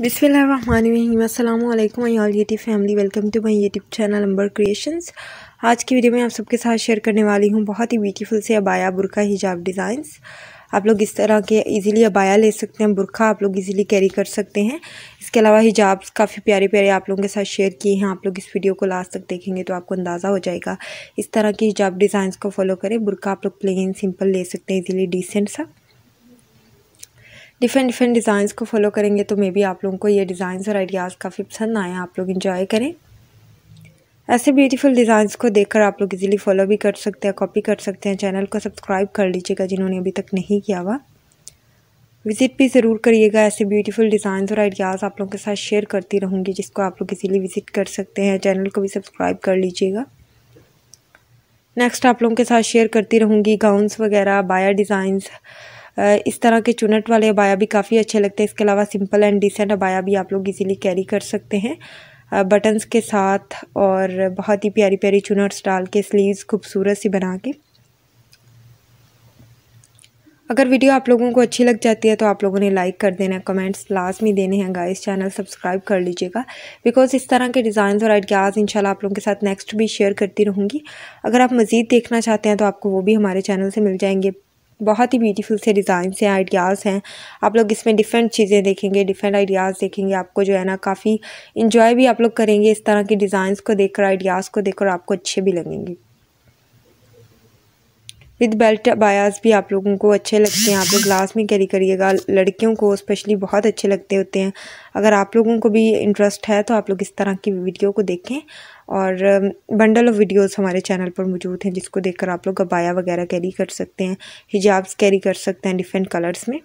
बिसमीम my all YouTube family welcome to my YouTube channel number creations आज की video में आप सबके साथ शेयर करने वाली हूँ बहुत ही ब्यूटीफुल से अबाया बुरका हिजाब डिज़ाइंस आप लोग इस तरह के इजीली अबाया ले सकते हैं बुरका आप लोग इजीली कैरी कर सकते हैं इसके अलावा हिजाब काफ़ी प्यारे प्यारे आप लोगों के साथ शेयर किए हैं आप लोग इस वीडियो को लास्ट तक देखेंगे तो आपको अंदाज़ा हो जाएगा इस तरह के हिजाब डिज़ाइंस को फॉलो करें बुरका आप लोग प्लेन सिंपल ले सकते हैं इजीली डिसेंट सा डिफरेंट डिफरेंट डिज़ाइंस को फॉलो करेंगे तो मे बी आप लोगों को ये डिज़ाइंस और आइडियाज़ काफ़ी पसंद आए आप लोग इंजॉय करें ऐसे ब्यूटीफुल डिज़ाइंस को देखकर आप लोग इजीली फॉलो भी कर सकते हैं कॉपी कर सकते हैं चैनल को सब्सक्राइब कर लीजिएगा जिन्होंने अभी तक नहीं किया हुआ विज़िट भी ज़रूर करिएगा ऐसे ब्यूटीफुल डिज़ाइंस और आइडियाज़ आप लोगों के साथ शेयर करती रहूँगी जिसको आप लोग इजीली विज़िट कर सकते हैं चैनल को भी सब्सक्राइब कर लीजिएगा नेक्स्ट आप लोगों के साथ शेयर करती रहूँगी गाउन्स वगैरह बाया डिज़ाइंस इस तरह के चुनट वाले अबाया भी काफ़ी अच्छे लगते हैं इसके अलावा सिंपल एंड डिसेंट अबाया भी आप लोग इजीली कैरी कर सकते हैं बटन्स के साथ और बहुत ही प्यारी प्यारी चुनट्स डाल के स्लीव्स खूबसूरत सी बना के अगर वीडियो आप लोगों को अच्छी लग जाती है तो आप लोगों ने लाइक कर देना कमेंट्स लास्ट में देने हैं गाइस चैनल सब्सक्राइब कर लीजिएगा बिकॉज इस तरह के डिज़ाइन और आइडियाज़ इंशाल्लाह आप लोगों के साथ नेक्स्ट भी शेयर करती रहूँगी अगर आप मज़ीद देखना चाहते हैं तो आपको वो भी हमारे चैनल से मिल जाएंगे बहुत ही ब्यूटीफुल से डिज़ाइन से आइडियाज़ हैं आप लोग इसमें डिफरेंट चीज़ें देखेंगे डिफरेंट आइडियाज़ देखेंगे आपको जो है ना काफ़ी इन्जॉय भी आप लोग करेंगे इस तरह के डिज़ाइंस को देखकर आइडियाज़ को देखकर आपको अच्छे भी लगेंगे विद बेल्ट बायास भी आप लोगों को अच्छे लगते हैं आप लोग ग्लास में कैरी करिएगा लड़कियों को स्पेशली बहुत अच्छे लगते होते हैं अगर आप लोगों को भी इंटरेस्ट है तो आप लोग इस तरह की वीडियो को देखें और बंडल ऑफ वीडियोस हमारे चैनल पर मौजूद हैं जिसको देखकर आप लोग अबाया वगैरह कैरी कर सकते हैं हिजाब्स कैरी कर सकते हैं डिफरेंट कलर्स में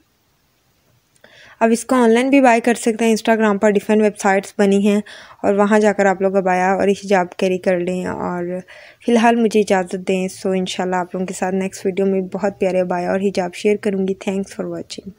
अब इसको ऑनलाइन भी बाय कर सकते हैं इंस्टाग्राम पर डिफरेंट वेबसाइट्स बनी हैं और वहाँ जाकर आप लोग अब आया और हिजाब कैरी कर लें और फ़िलहाल मुझे इजाज़त दें सो इन आप लोगों के साथ नेक्स्ट वीडियो में बहुत प्यारे बाया और हिजाब शेयर करूँगी थैंक्स फॉर वॉचिंग